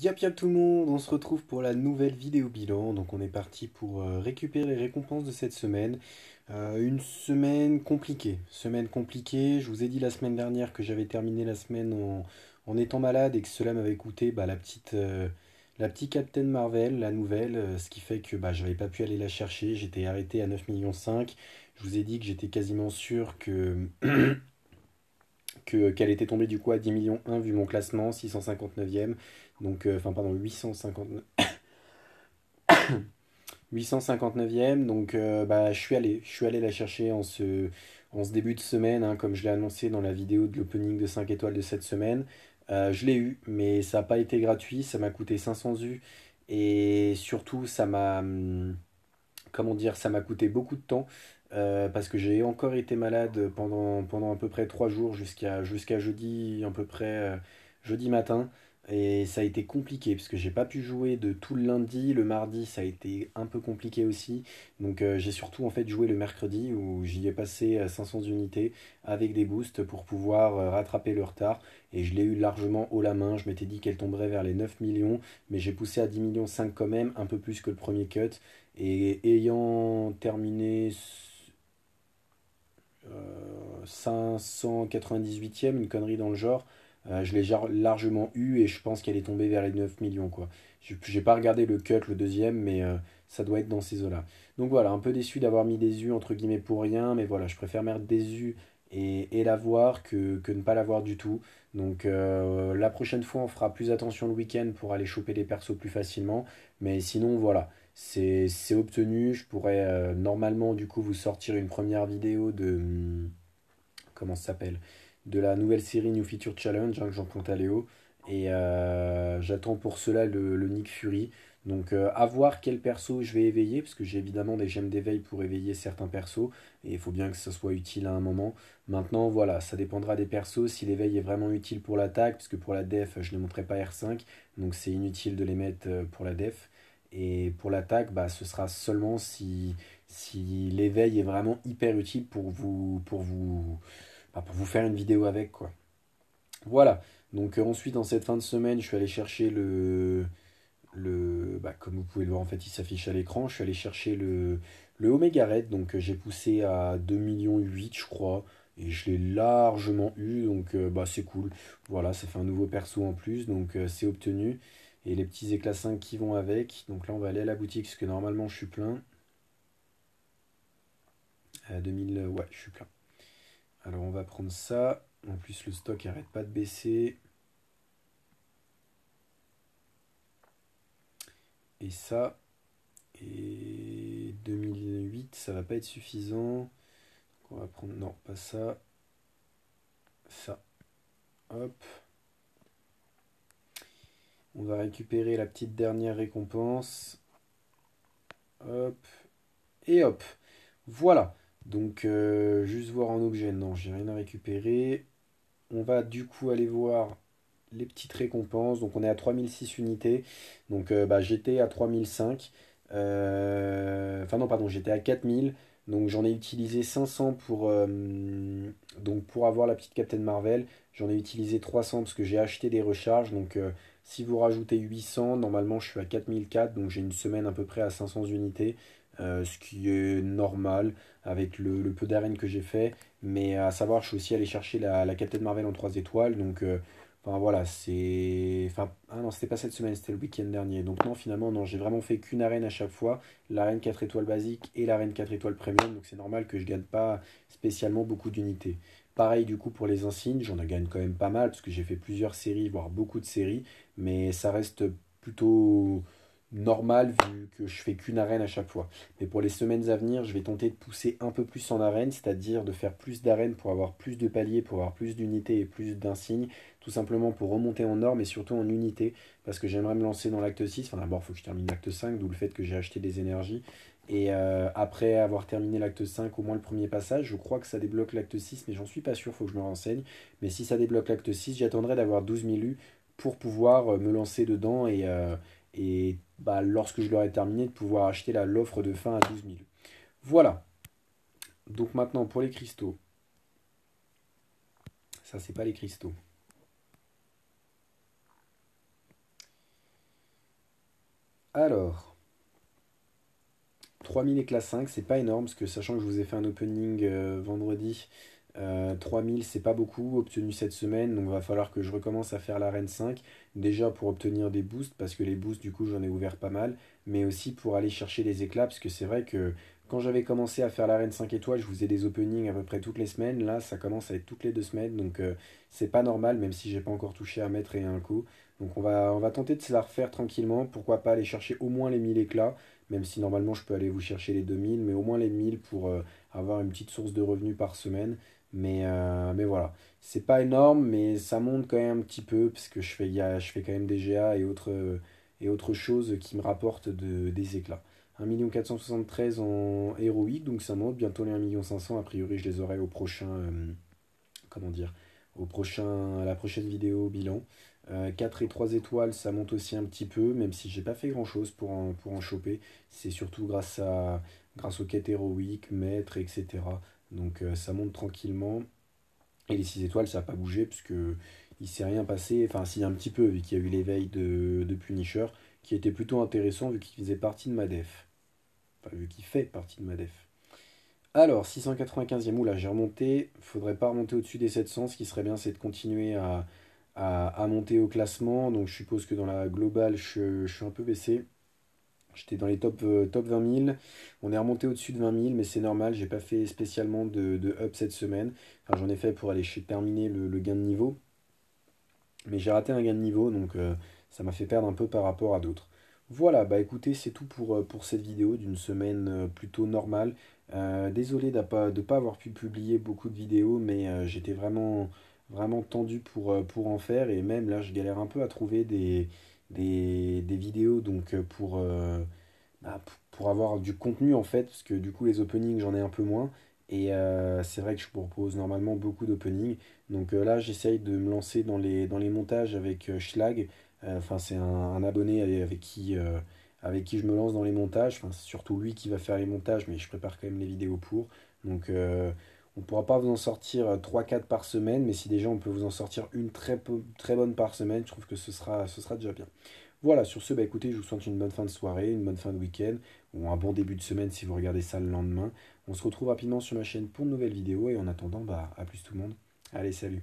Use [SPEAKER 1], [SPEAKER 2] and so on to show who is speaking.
[SPEAKER 1] Yap yap tout le monde, on se retrouve pour la nouvelle vidéo bilan. Donc on est parti pour euh, récupérer les récompenses de cette semaine. Euh, une semaine compliquée, semaine compliquée. Je vous ai dit la semaine dernière que j'avais terminé la semaine en, en, étant malade et que cela m'avait coûté bah, la petite euh, la petite Captain Marvel, la nouvelle. ce qui fait que bah, je n'avais pas pu aller la chercher. J'étais arrêté à 9 millions 5. Je vous ai dit que j'étais quasiment sûr que Euh, qu'elle était tombée du coup à 10 millions 1 vu mon classement, 659e, donc, euh, enfin, pardon, 859. 859e, donc euh, bah, je, suis allé, je suis allé la chercher en ce, début de semaine, hein, comme je l'ai annoncé dans la vidéo de l'opening de 5 étoiles de cette semaine. je l'ai eu, mais ça n'a pas été gratuit, ça m'a coûté 500 U, et surtout ça m'a... Hum, comment dire, ça m'a coûté beaucoup de temps. Euh, parce que j'ai encore été malade pendant, pendant à peu près trois jours jusqu'à jusqu'à jeudi, à peu près euh, jeudi matin. Et ça a été compliqué parce que j'ai pas pu jouer de tout le lundi, le mardi ça a été un peu compliqué aussi. Donc euh, j'ai surtout en fait joué le mercredi où j'y ai passé 500 unités avec des boosts pour pouvoir rattraper le retard et je l'ai eu largement haut la main. Je m'étais dit qu'elle tomberait vers les 9 millions, mais j'ai poussé à 10 millions 5 quand même, un peu plus que le premier cut. Et ayant terminé 598e, euh, une connerie dans le genre. Euh, je l'ai largement eu et je pense qu'elle est tombée vers les 9 millions. quoi. J'ai pas regardé le cut, le deuxième, mais euh, ça doit être dans ces eaux-là. Donc voilà, un peu déçu d'avoir mis des U entre guillemets pour rien, mais voilà, je préfère mettre des U et, et l'avoir que, que, ne pas l'avoir du tout. Donc la prochaine fois, on fera plus attention le week-end pour aller choper les persos plus facilement. Mais sinon, voilà c'est obtenu. Je pourrais euh, normalement du coup vous sortir une première vidéo de hmm, comment ça s'appelle de la nouvelle série New Feature Challenge hein, que j'en compte à Léo et euh, j'attends pour cela le, Nick Fury. Donc euh, à voir quel perso je vais éveiller, parce que j'ai évidemment des gemmes d'éveil pour éveiller certains persos, et il faut bien que ça soit utile à un moment. Maintenant, voilà, ça dépendra des persos, si l'éveil est vraiment utile pour l'attaque, parce que pour la def, je ne montrerai pas R5, donc c'est inutile de les mettre pour la def. Et pour l'attaque, bah, ce sera seulement si, si l'éveil est vraiment hyper utile pour vous, pour vous, bah, pour vous faire une vidéo avec. Quoi. Voilà. Donc euh, ensuite, dans cette fin de semaine, je suis allé chercher le... le bah, comme vous pouvez le voir, en fait, il s'affiche à l'écran. Je suis allé chercher le, le Omega Red. Donc euh, j'ai poussé à 2,8 millions, je crois. Et je l'ai largement eu. Donc euh, bah, c'est cool. Voilà, ça fait un nouveau perso en plus. Donc c'est obtenu et les petits éclats 5 qui vont avec. Donc là, on va aller à la boutique, parce que normalement, je suis plein. À euh, 2000, euh, ouais, je suis plein. Alors, on va prendre ça. En plus, le stock n'arrête pas de baisser. Et ça. Et 2008, ça va pas être suffisant. on va prendre... Non, pas ça. Ça. Hop. On va récupérer la petite dernière récompense. Hop. Et hop. Voilà. Donc, euh, juste voir en objet. Non, j'ai rien à récupérer. On va du coup aller voir les petites récompenses. Donc, on est à 3006 unités. Donc, euh, bah, j'étais à 3005. Euh... Enfin, non, pardon, j'étais à 4000. Donc, j'en ai utilisé 500 pour, euh, donc pour avoir la petite Captain Marvel. J'en ai utilisé 300 parce que j'ai acheté des recharges. Donc, si vous rajoutez 800, normalement je suis à 4004, donc j'ai une semaine à peu près à 500 unités, euh, ce qui est normal avec le, peu d'arène que j'ai fait. Mais à savoir, je suis aussi allé chercher la, la Captain Marvel en 3 étoiles, donc euh, Enfin voilà, c'est. Enfin, ah non, c'était pas cette semaine, c'était le week-end dernier. Donc non, finalement, non, j'ai vraiment fait qu'une arène à chaque fois. L'arène 4 étoiles basique et l'arène 4 étoiles premium. Donc c'est normal que je gagne pas spécialement beaucoup d'unités. Pareil du coup pour les insignes, j'en gagne quand même pas mal parce que j'ai fait plusieurs séries, voire beaucoup de séries. Mais ça reste plutôt normal vu que je fais qu'une arène à chaque fois. Mais pour les semaines à venir, je vais tenter de pousser un peu plus en arène, c'est-à-dire de faire plus d'arènes pour avoir plus de paliers, pour avoir plus d'unités et plus d'insignes, tout simplement pour remonter en or, mais surtout en unité, parce que j'aimerais me lancer dans l'acte 6, enfin d'abord il faut que je termine l'acte 5, d'où le fait que j'ai acheté des énergies, et euh, après avoir terminé l'acte 5, au moins le premier passage, je crois que ça débloque l'acte 6, mais j'en suis pas sûr, faut que je me renseigne, mais si ça débloque l'acte 6, j'attendrai d'avoir 12 000 U pour pouvoir euh, me lancer dedans et, euh, et bah, lorsque je l'aurai terminé, de pouvoir acheter l'offre de fin à 12 000 U. Voilà. Donc maintenant pour les cristaux. Ça, c'est pas les cristaux. Alors, 3000 éclats 5, c'est pas énorme, parce que sachant que je vous ai fait un opening euh, vendredi, 3000 euh, c'est pas beaucoup, obtenu cette semaine, donc va falloir que je recommence à faire l'arène 5, déjà pour obtenir des boosts, parce que les boosts du coup j'en ai ouvert pas mal, mais aussi pour aller chercher des éclats, parce que c'est vrai que quand j'avais commencé à faire l'arène 5 étoiles, je vous ai des openings à peu près toutes les semaines, là ça commence à être toutes les deux semaines, donc euh, c'est pas normal, même si j'ai pas encore touché à mettre et un coup, donc on va, on va tenter de se la refaire tranquillement, pourquoi pas aller chercher au moins les 1000 éclats, même si normalement je peux aller vous chercher les 2000, mais au moins les 1000 pour euh, avoir une petite source de revenus par semaine. Mais, euh, mais voilà, c'est pas énorme, mais ça monte quand même un petit peu, parce que je fais, je fais quand même des GA et autres, euh, et choses qui me rapportent de, des éclats. 1 473 en héroïque, donc ça monte bientôt les 1 500. A priori, je les aurai au prochain. comment dire au prochain, à la prochaine vidéo bilan. 4 euh, et 3 étoiles, ça monte aussi un petit peu, même si j'ai pas fait grand chose pour en, pour en choper. C'est surtout grâce, à, grâce aux quêtes héroïques, maîtres, etc. Donc euh, ça monte tranquillement. Et les 6 étoiles, ça n'a pas bougé parce il s'est rien passé. Enfin, si, un petit peu, vu qu'il y a eu l'éveil de, de Punisher, qui était plutôt intéressant vu qu'il faisait partie de ma def. Enfin, vu qu'il fait partie de ma def. Alors, 695e, oula, j'ai remonté. Faudrait pas remonter au-dessus des 700. Ce qui serait bien, c'est de continuer à, à, monter au classement. Donc je suppose que dans la globale, je, suis un peu baissé. J'étais dans les top, euh, top 20 000. On est remonté au-dessus de 20 000, mais c'est normal. J'ai pas fait spécialement de, de up cette semaine. Enfin, j'en ai fait pour aller terminer le, gain de niveau. Mais j'ai raté un gain de niveau, donc euh, ça m'a fait perdre un peu par rapport à d'autres. Voilà, bah écoutez, c'est tout pour, euh, pour cette vidéo d'une semaine plutôt normale. désolé de ne pas avoir pu publier beaucoup de vidéos, mais j'étais vraiment vraiment tendu pour, euh, pour en faire. Et même là, je galère un peu à trouver des, des, vidéos donc euh, euh, bah, pour, pour avoir du contenu en fait, parce que du coup, les openings, j'en ai un peu moins. Et c'est vrai que je propose normalement beaucoup d'openings. Donc là, j'essaye de me lancer dans les, dans les montages avec Schlag. Enfin, c'est un, abonné avec qui, avec qui je me lance dans les montages. Enfin, c'est surtout lui qui va faire les montages, mais je prépare quand même les vidéos pour. Donc on ne pourra pas vous en sortir 3-4 euh, par semaine, mais si déjà on peut vous en sortir une très, très bonne par semaine, je trouve que ce sera, ce sera déjà bien. Voilà, sur ce, bah écoutez, je vous souhaite une bonne fin de soirée, une bonne fin de week-end, ou un bon début de semaine si vous regardez ça le lendemain. On se retrouve rapidement sur ma chaîne pour de nouvelles vidéos, et en attendant, bah, à plus tout le monde. Allez, salut